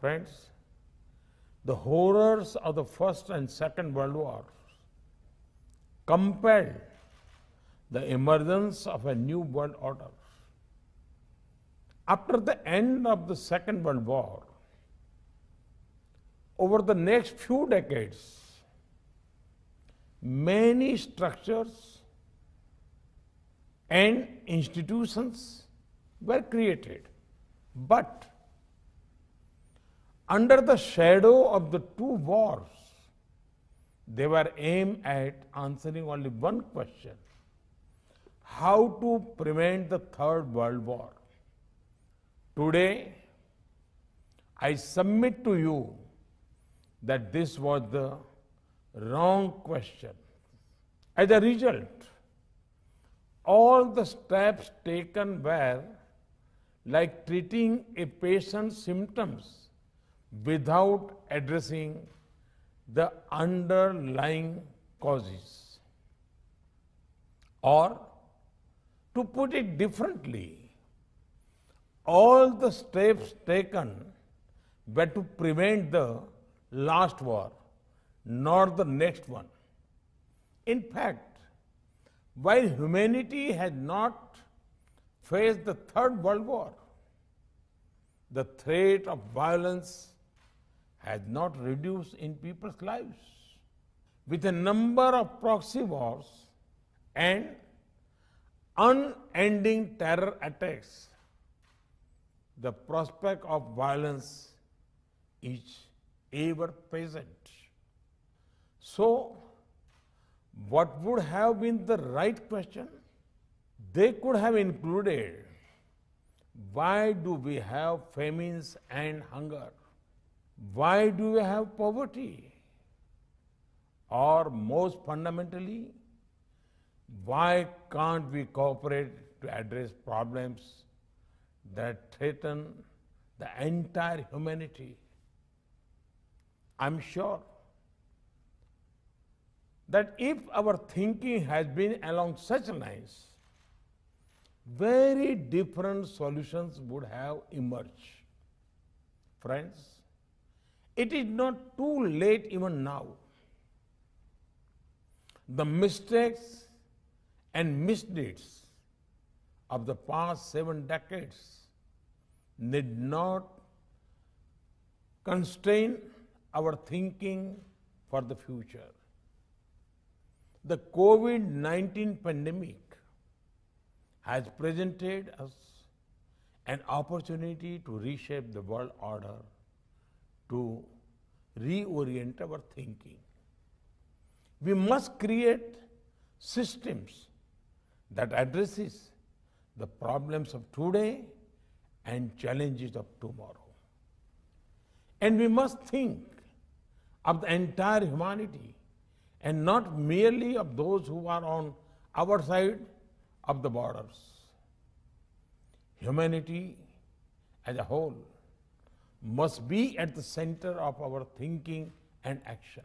Friends, the horrors of the First and Second World War compelled the emergence of a new world order. After the end of the Second World War, over the next few decades, many structures and institutions were created. But under the shadow of the two wars, they were aimed at answering only one question how to prevent the Third World War. Today, I submit to you that this was the wrong question. As a result, all the steps taken were like treating a patient's symptoms without addressing the underlying causes. Or, to put it differently, all the steps taken were to prevent the last war, not the next one. In fact, while humanity had not faced the Third World War, the threat of violence has not reduced in people's lives. With a number of proxy wars and unending terror attacks, the prospect of violence is ever present. So, what would have been the right question? They could have included why do we have famines and hunger? Why do we have poverty? Or most fundamentally, why can't we cooperate to address problems that threaten the entire humanity? I'm sure that if our thinking has been along such lines, very different solutions would have emerged. Friends, it is not too late even now. The mistakes and misdeeds of the past seven decades need not constrain our thinking for the future. The COVID 19 pandemic has presented us an opportunity to reshape the world order to reorient our thinking. We must create systems that addresses the problems of today and challenges of tomorrow. And we must think of the entire humanity and not merely of those who are on our side of the borders. Humanity as a whole must be at the center of our thinking and action.